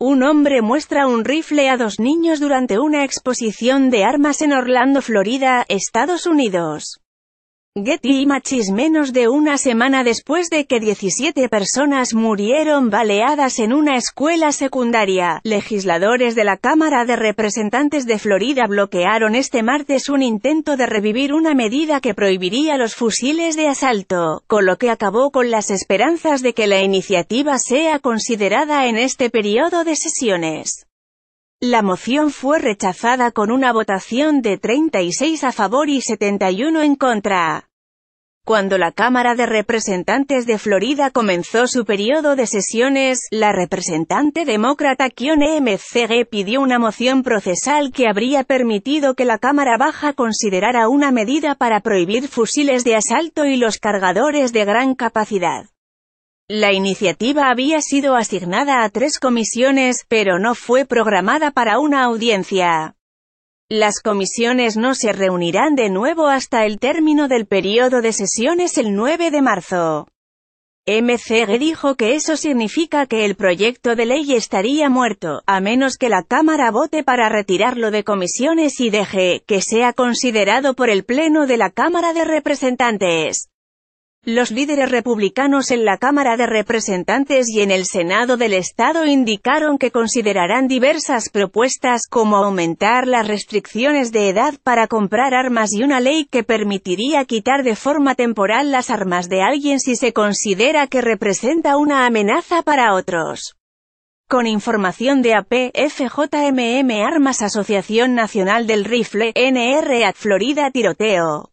Un hombre muestra un rifle a dos niños durante una exposición de armas en Orlando, Florida, Estados Unidos. Getty Machis menos de una semana después de que 17 personas murieron baleadas en una escuela secundaria. Legisladores de la Cámara de Representantes de Florida bloquearon este martes un intento de revivir una medida que prohibiría los fusiles de asalto, con lo que acabó con las esperanzas de que la iniciativa sea considerada en este periodo de sesiones. La moción fue rechazada con una votación de 36 a favor y 71 en contra. Cuando la Cámara de Representantes de Florida comenzó su periodo de sesiones, la representante demócrata Kion MCG pidió una moción procesal que habría permitido que la Cámara Baja considerara una medida para prohibir fusiles de asalto y los cargadores de gran capacidad. La iniciativa había sido asignada a tres comisiones, pero no fue programada para una audiencia. Las comisiones no se reunirán de nuevo hasta el término del periodo de sesiones el 9 de marzo. MCG dijo que eso significa que el proyecto de ley estaría muerto, a menos que la Cámara vote para retirarlo de comisiones y deje que sea considerado por el Pleno de la Cámara de Representantes. Los líderes republicanos en la Cámara de Representantes y en el Senado del Estado indicaron que considerarán diversas propuestas como aumentar las restricciones de edad para comprar armas y una ley que permitiría quitar de forma temporal las armas de alguien si se considera que representa una amenaza para otros. Con información de AP, Armas Asociación Nacional del Rifle, NRA Florida Tiroteo.